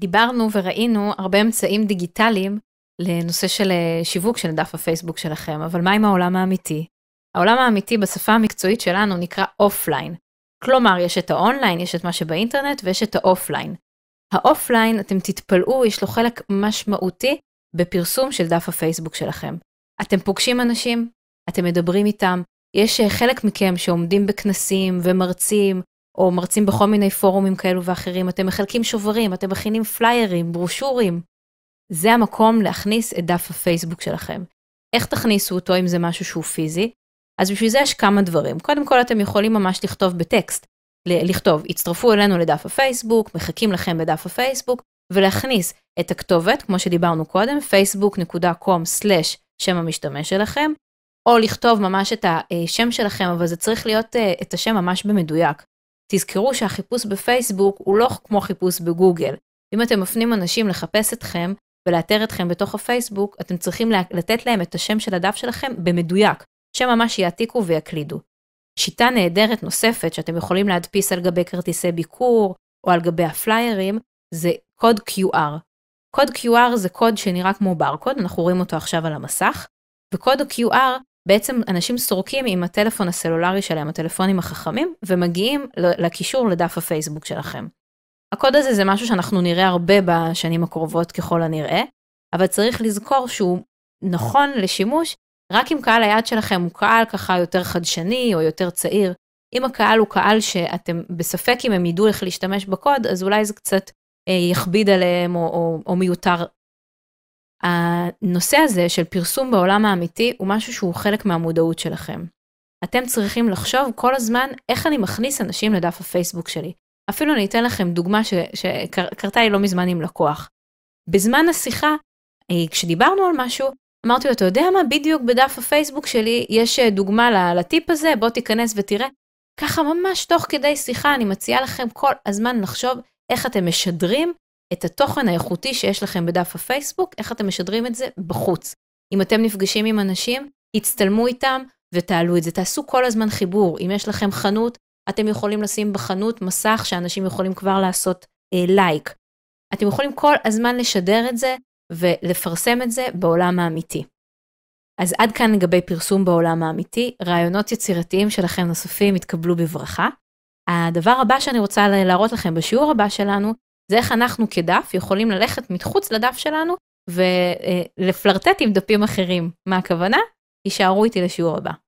דיברנו וראינו הרבה אמצעים דיגיטליים לנושא של אה, שיווק של דף הפייסבוק שלכם, אבל מה עם העולם האמיתי? העולם האמיתי בשפה המקצועית שלנו נקרא אופליין. כלומר, יש את האונליין, יש את מה שבאינטרנט ויש את האופליין. האופליין, אתם תתפלאו, יש לו חלק משמעותי בפרסום של דף הפייסבוק שלכם. אתם פוגשים אנשים, אתם מדברים איתם, יש אה, חלק מכם שעומדים בכנסים ומרצים או מרצים בכל מיני פורומים כאלו ואחרים, אתם מחלקים שוברים, אתם מכינים פליירים, ברושורים. זה המקום להכניס את דף הפייסבוק שלכם. איך תכניסו אותו אם זה משהו שהוא פיזי? אז בשביל זה יש כמה דברים. קודם כל, אתם יכולים ממש לכתוב בטקסט, לכתוב, הצטרפו אלינו לדף הפייסבוק, מחכים לכם בדף הפייסבוק, ולהכניס את הכתובת, כמו שדיברנו קודם, facebook.com/שם המשתמש שלכם, או לכתוב ממש את השם אה, שלכם, אבל זה צריך להיות אה, את השם ממש במדויק. תזכרו שהחיפוש בפייסבוק הוא לא כמו חיפוש בגוגל. אם אתם מפנים אנשים לחפש אתכם ולאתר אתכם בתוך הפייסבוק, אתם צריכים לתת להם את השם של הדף שלכם במדויק, שממש יעתיקו ויקלידו. שיטה נהדרת נוספת שאתם יכולים להדפיס על גבי כרטיסי ביקור או על גבי הפליירים, זה קוד QR. קוד QR זה קוד שנראה כמו ברקוד, אנחנו רואים אותו עכשיו על המסך, וקוד qr בעצם אנשים סורקים עם הטלפון הסלולרי שלהם, הטלפונים החכמים, ומגיעים לקישור לדף הפייסבוק שלכם. הקוד הזה זה משהו שאנחנו נראה הרבה בשנים הקרובות ככל הנראה, אבל צריך לזכור שהוא נכון לשימוש רק אם קהל היעד שלכם הוא קהל ככה יותר חדשני או יותר צעיר. אם הקהל הוא קהל שאתם בספק אם הם ידעו איך להשתמש בקוד, אז אולי זה קצת אה, יכביד עליהם או, או, או מיותר הנושא הזה של פרסום בעולם האמיתי הוא משהו שהוא חלק מהמודעות שלכם. אתם צריכים לחשוב כל הזמן איך אני מכניס אנשים לדף הפייסבוק שלי. אפילו אני אתן לכם דוגמה שקרתה לי לא מזמן עם לקוח. בזמן השיחה, אה, כשדיברנו על משהו, אמרתי לו, אתה יודע מה, בדיוק בדף הפייסבוק שלי יש אה, דוגמה לטיפ הזה, בוא תיכנס ותראה. ככה ממש תוך כדי שיחה אני מציעה לכם כל הזמן לחשוב איך אתם משדרים את התוכן האיכותי שיש לכם בדף הפייסבוק, איך אתם משדרים את זה בחוץ. אם אתם נפגשים עם אנשים, הצטלמו איתם ותעלו את זה. תעשו כל הזמן חיבור. אם יש לכם חנות, אתם יכולים לשים בחנות מסך שאנשים יכולים כבר לעשות אה, לייק. אתם יכולים כל הזמן לשדר את זה ולפרסם את זה בעולם האמיתי. אז עד כאן לגבי פרסום בעולם האמיתי, רעיונות יצירתיים שלכם נוספים יתקבלו בברכה. הדבר הבא שאני רוצה להראות לכם בשיעור הבא שלנו, זה איך אנחנו כדף יכולים ללכת מחוץ לדף שלנו ולפלרטט עם דפים אחרים. מה הכוונה? הישארו איתי לשיעור הבא.